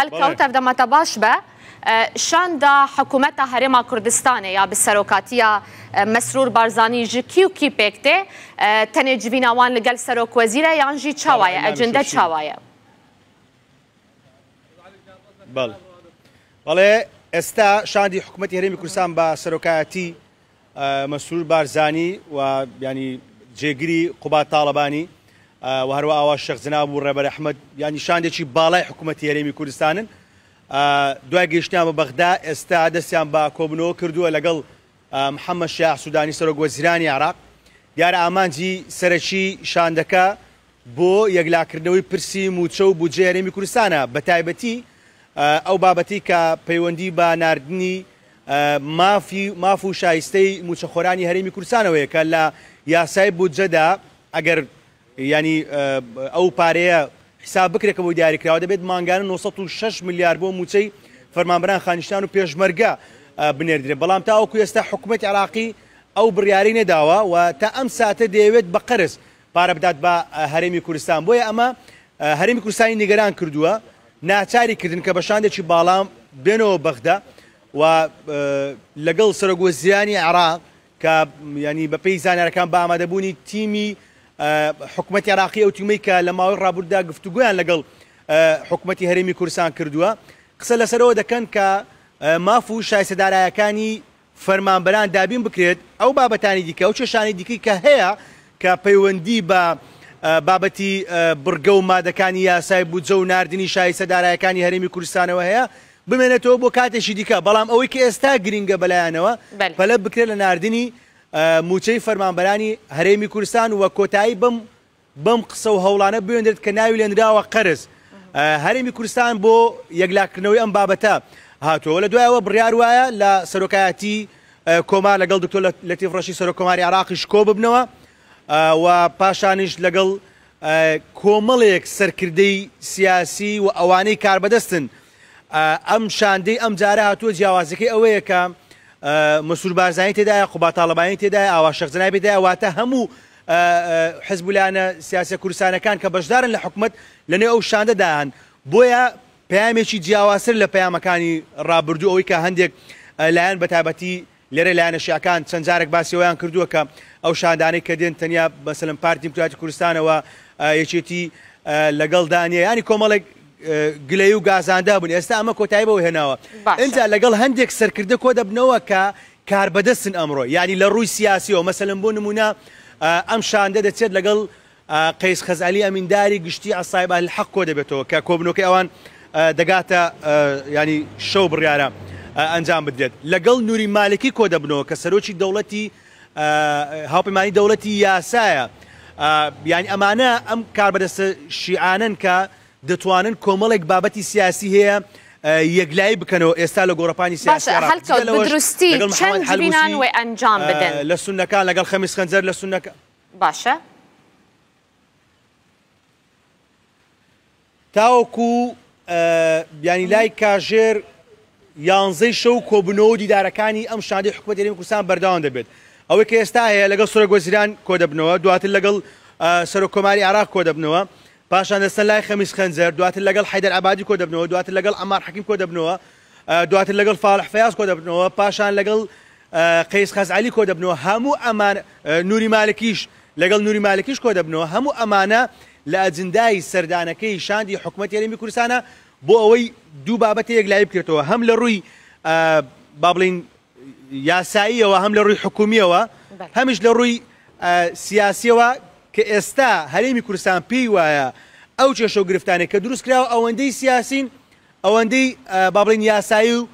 هەلکەوتەر دەمەتە باش بە شاندا حکوومەتە هەرێما کوردستانێ یا بسەرۆکاتیە مەسرور بارزانانی ji کی و کی پێکتێ تەنێجیبیناوان لەگەل سەرۆک وەزیرە یانژی چاوایە ئەجندە چاوایە. بەڵێ ئێستا شاندی حکوومەتی هەرێمی کوردستان بە سەرۆکایەتی مەسرور بارزانانی و ینی جێگیری قوبات تاالبانی هەروە ئاوا شەخزنا بوو ڕێبەر ئەحمد ینی شاندێکی باڵای حکوومەتتی هەرێمی کوردستانن دوای گەشتیان بە بەغدا ئێستا دەستیان بە کۆبنەوە کردووە لەگەڵ محەممە شیع سوودانی سەرۆگوەزیرانی عراق دیارە ئامانجی سەرەکی شاندەکە بۆ یەکلاکردنەوەی پرسی موچە و بجێ هەرێمی کوردستانە بە تایبەتی ئەو بابەتی کە پەیوەندی بە نردنی مافی ماف و شایستەی موچەخۆرانی هەرێمی کوردستانەوەیە کە لە یاسای بودجەدا ئەگەر ینی ئەو پارەیە حساب بکرێکە بۆ دیاریکراوە دەبێت ماگانە 906 میلیارد بۆ موچەی فەرمانبران خانیشتان و پێشمەرگە بنێردرێت بەڵام تاوەکو ئێستا حکوومەت عراقی ئەو بڕیاری نەداوە و تا ئەم ساتە دەیەوێت بە قەرز پارە بدات بە هەرێمی کوردستان بۆیە ئەمە هەرمی کوردستانی نیگەران کردووە ناچاری کردن کە بەشاندێکی باڵام بێنەوە بەغدا و لەگەڵ سرەگۆزیانی عراق کە ینی بەپی زانارەکان بە ئامادەبوونی تیمی حکوومەت عراقی ئەو تومەی کە لە ماوەی ڕابوردا گفتوگویان لەگەڵ حکوومەتی هەرمی کورسان کردووە قسە لەسەرەوە دەکەن کە ماف و شایسەدارایەکانی فەرمانبەران دابین بکرێت ئەو بابەتانی دیکە ئەو چێشانی دیکەی کە هەیە کە پەیوەندی بە بابەتی بڕگە و مادەکانی یاسای بودجە و نردنی شایسەدارایەکانی هەرمی کوردستانەوە هەیە بمێنێتەوە بۆ کاتێکی دیکە بەڵام ئەوەی کە ئێستا گرینگە بەلایەنەوە پەلە بکرێت لە نردنی موچەی فەرمانبەرانی هەرێمی کوردستان وە کۆتایی بم بم قسە و هەوڵانە بێنێت کە ناوی لێنراوە قەرز هەرێمی کوردستان بۆ یەکلاکردنەوەی ئەم بابەتە هاتووە لە دوایەوە بڕیار وایە لە سەرۆکایەتی کۆما لەگەڵ دکتۆر لە تیفڕەشی سەرۆکۆماری عراقیش کۆ ببنەوە و پاشانیش لەگەڵ کۆمەڵێک سەرکردەی سیاسی و ئەوانەی کاربەدەستن ئەم شاندەی ئەم جارە هاتووە جیاوازەکەی ئەوەیە کە مسور بارزانانی تێدایە خوبا تاالبانی تێدای ئاوا شەخزنای بێدای واتە هەموو حزبولانە سیاسە کورسانەکان کە بەشدارن لە حکومت لەنێ ئەو شاندەدایان بۆیە پامێکی جیاواسر لە پەیامەکانی ڕابردو ئەوی کە هەندێک لایەن بەتابەتی لێرە لایەنە شیعکان چەندجارێک باسیەوەیان کردووە کە ئەو شاندانەی کە دێن تەنیا بەسلم پارتی کوراتی کوردستانەوە یەکێتی لەگەڵ دانیە ینی کۆمەڵێک گلەی و گازاندا بوون ئێستا ئەمە کۆتایی بەەوە هێناوە ئەجا لەگەڵ هەندێک سەرکردە کۆ دەبنەوە کە کار بەدەستن ئەمڕۆ ینی لە ڕووی سیاسیەوە مەسەلم بۆ نمونە ئەم شاندە دەچێت لەگەڵ قەیس خەزعلی ئەمینداری گشتی ئاسایبا حەق کۆ دەبێتەوە کە کۆبنەکەی ئەوان دەگاتە ینی شەو بڕیاە ئەنجام بدرێت لەگەڵ نووری مالکی کۆ دەبنەوە کە سەرۆکی دەوڵەتی هاوپەیمانی دەوڵەتی یاسایە. یعنی ئەمانە ئەم کار بەدەستە شیعانن کە دەتوانن کۆمەڵێک بابەتی سیاسی هەیە یەکلای بکەنەوە ئێستا لە گۆڕپانی سیاسی ئەنجام بدەن لە سونەکان لەگەڵ خەمیس خەنجەر لە سونەکە باشە تاوەکو بیانی لای کاژێر یانزەی شەو کۆبنەوە دیدارەکانی ئەم شادی حکومە دەێن کوردستان بەرداوام دەبێت ئەوەی کە ئێستا هەیە لەگەڵ سورە گۆزیران کۆ دەبنەوە دواتر لەگەڵ سەرۆکۆماری عراق کۆ دەبنەوە پاشان دەستن لای خەمیس خەنجەر دواتر لەگەڵ حیدەر ئابادی کۆ دەبنەوە دواتر لەگەڵ ئەمار حەکیم کۆ دەبنەوە دواتر لەگەڵ فاڵح فیاس کۆ دەبنەوە پاشان لەگەڵ قەیس خەزعلی کۆ دەبنەوە هەموو ئەمان نوری مالکیش لەگەڵ نوری مالکیش کۆ دەبنەوە هەموو ئەمانە لە ئەجندای سەردانەکەی شاندی حکوومەت یاریمی کوردستانە بۆ ئەوەی دوو بابەتی یەک لای بکرێتەوە هەم لە ڕووی با بڵین یاساییەوە هەم لە ڕووی حکومیەوە هەمیش لە ڕووی سیاسیەوە کە ئێستا هەرێمی کوردستان پێی وایە ئەو چێشە و گرفتانێک کە دروست کراوە ئەوەندەی سیاسین ئەوەندەی بابلین یاسایی و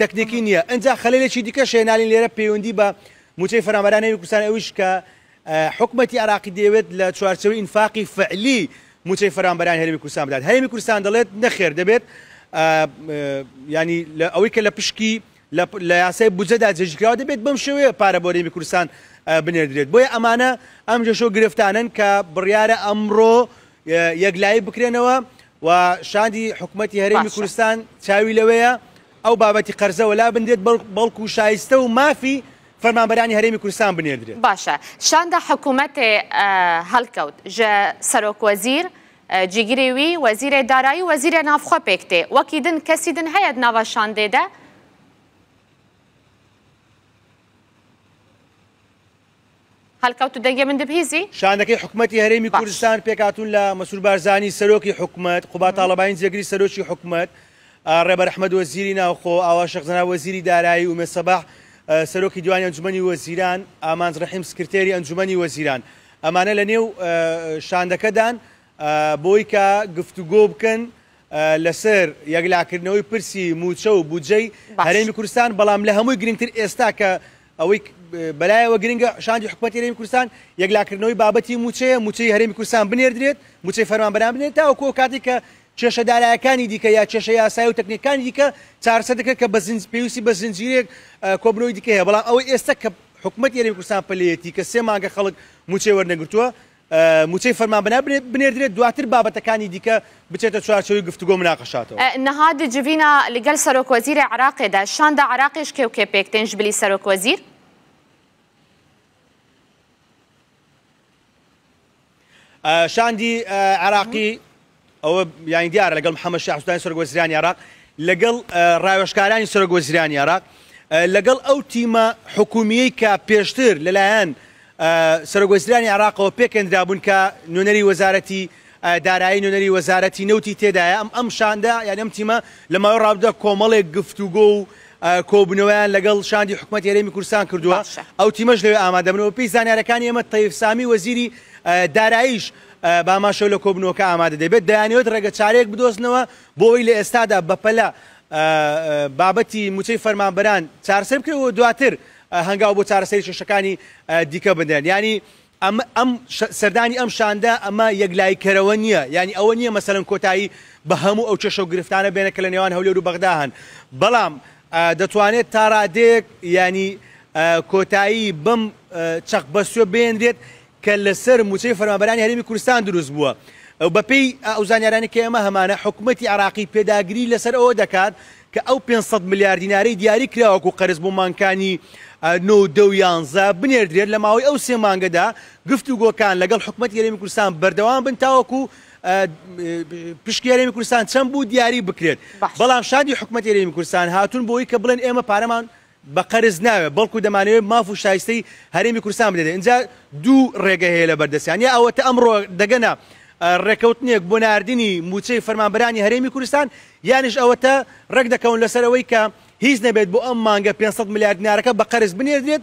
تەکنیکی نییە ئەجا خەلێکی دیکە شێنالی لێرە پەیوەندی بە موچەی فەرامەرانەی کوردستان ئەوش کە حکومەتی عراقی دەوێت لە چوارچەوەی ئینفاقی فعلی موچەی فەرامبەران هەرمی کوردستان بدات هەرمی کوردستان دەڵێت نەخێر دەبێت ینی ئەوەی کە لە پشکی لە یاسای بجەدا جێژکراوە دەبێت بەم شێوەیە پارەبۆرەمی کوردستان بنێردرێت بۆیە ئەمانە ئەم جەشۆ گرفتانن کە بڕیارە ئەمڕۆ یەکلایی بکرێنەوە و شادی حکوومەتتی هەرێمی کوردستان چاوی لەوەیە ئەو بابەتی قەرزەوە لا بندێت بەڵکو و شایستە و مافی فەرمانبەرانی هەرێمی کوردستان بنێدرێت باشە شاندا حکوومەتێ هەڵکەوت ژە سەرۆکوەزیر جیگرێوی وەزیرە دارایی وەزیرە نافخۆ پێکتێ وەکی دن کەسی دن هەیە ناوە شاندێدە هەلکەوت و دەنگێ من دەبهیزی شانەکەی حکوومەتتی هەرێمی کوردستان پێکاتون لە مەسور بارزانانی سەرۆکی حکوومەت قوبات تاالباین جێگری سەرۆکی حکوومەت ڕێبەر ححمەد وەزیری ناوخۆ ئاوا شەخزنا وەزیری دارایی و مێسەباح سەرۆکی دوانی ئەنجومی وەزیران ئامانز ڕحیم سکرتێری ئەنجومی وەزیران ئەمانە لە نێو شاندەکەدان بۆی کە گفتوگۆ بکەن لەسەر یەکلاکردنەوەی پرسی موچە و بودجەی هەرێمی کوردستان بەڵام لە هەمووی گرنگتر ئێستا کە ئەوەی بەلایەوە گرنگە شاندی حکوەتی هەرێمی کوردستان یەکلاکردنەوەی بابەتی موچەیە موچەی هەرێمی کوردستان بنێردرێت موچەی فەرمان بەران بنێت تا ئەو کۆ کاتی کە کێشەدارایەکانی دیکە یا کێشە یاسای و تەکنیکانی دیکە چارسە دەکرێت کە بە پێویستی بە زنجیرێک کۆبنەوەی دیکە هەیە بەڵام ئەوەی ئێستا کە حکوومەت یاری کوردستان پلەتی کە سێ ماگە خەڵک موچێ وەرنەگرتووە موچەی فەرمان بنا بنێردرێت دواتر بابەتەکانی دیکە بچێتە چوارچەوەی گفتوگۆ مناقەشاتەوە نەهاد جڤینا لەگەل سەرۆکۆزیری عراقێدا شاندا عراقیش کێوکێ پێکتێنش بلی سەرۆکۆزیر شاندی عراقی ئەوە یانی دیارە لەگەڵ محەممە شاحستانی سەرگۆزیرانی عراق لەگەڵ ڕایۆشکارانی سەرگۆزیرانی عراق لەگەڵ ئەو تیمە حکومیەی کە پێشتر لەلایەن سەرگۆزرانی عراقەوە پێکەندرابوون کە نوێنەری وەزارەتی دارایی نوێنەری وەزارەتی نەوتی تێدایە ئەم ئەم شاندا یانەم تیمە لە ماوەی ڕابدا کۆمەڵێک گفتوگۆ و کۆبنەوەیان لەگەڵ شاندی حکوومەت یارێمی کوردستان کردووە ئەو تیمەش لەوێ ئامادەبنەوە پێی زانارەکانی ئەمە تەیفسامی وەزیری داراییش باماشەو لە کۆبنەوەکە ئامادە دەبێت دەیانەوێت ڕێگە چارێک بدۆزنەوە بۆی لە ئێستادا بەپەلا بابەتی موچەی فەرمانبەران چارسەر بکەوە دواتر هەنگاو بۆ چارەسەری شەشەکانی دیکە بدەن ینی ئەم سەردانی ئەم شاندا ئەمە یەکلایکەرەوە نییە ینی ئەوە نییە مەسەرم کۆتایی بە هەموو ئەو چێشە و گرفتانە بێنە کە لە نێوان هەولێر و بەغداهن بەڵام دەتوانێت تاڕادێک ینی کۆتایی بم چەق بەسوێ بێنرێت کە لەسەر موچەی فەرمابرانی هەرمی کوردستان دروست بووە. بەپی ئەو زانیارانی کە ئێمە هەمانە حکوومەتتی عراقی پێداگری لەسەر ئەوە دەکات کە ئەو 500 میلیارد دیناری دیاری کراوەکو قەرز بۆ مانکانی دە و یانزە بنێردرێت لە ماوەی ئەو سێ مانگەدا گفت و گۆکان لەگەڵ حکوومەت یارێمی کوردستان بەردەوام بن تاوەکو پشکێرێمی کوردستان چەند بوو دیاری بکرێت بەڵام شادی حکوومەت یارێمی کوردستان هاتون بۆی کە بڵێن ئێمە پارەمان بە قەرز ناوێت بەڵکو دەمانەوێت ماف و شایستەی هەرێمی کوردستان بدێت اینجا دوو ڕێگە هەیە لە بەردەسیان یا ئەوەتە ئەمڕۆ دەگەنە ڕێکەوتنێک بۆ نردنی موچەی فەرمانبرانی هەرێمی کوردستان یانش ئەوەتە ڕێک دەکەون لەسەرەوەی کە هیچ نەبێت بۆ ئەم مانگە 500 میلیارد دیارەکە بە قەرز بنێردێت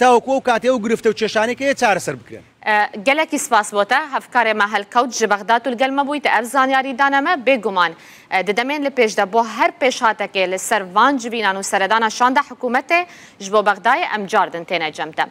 تاوەکو و کاتێ و گرفتە و کێشانێکەیە چارەسەر بکرێن گەلێکی سپاس بۆتە هەفکارێمە هەلکەوت ژ بەغدات و گەلمە بوویتە ئەف زانیاریدانەمە بێگومان دەدەمێن لە پێشدا بۆ هەر پێشاتەکێ لە سەروان جبینان و سەردانە شاندا حکوومەتێ ژ بۆ بەغدای ئەم جاردن تێنە جەمتە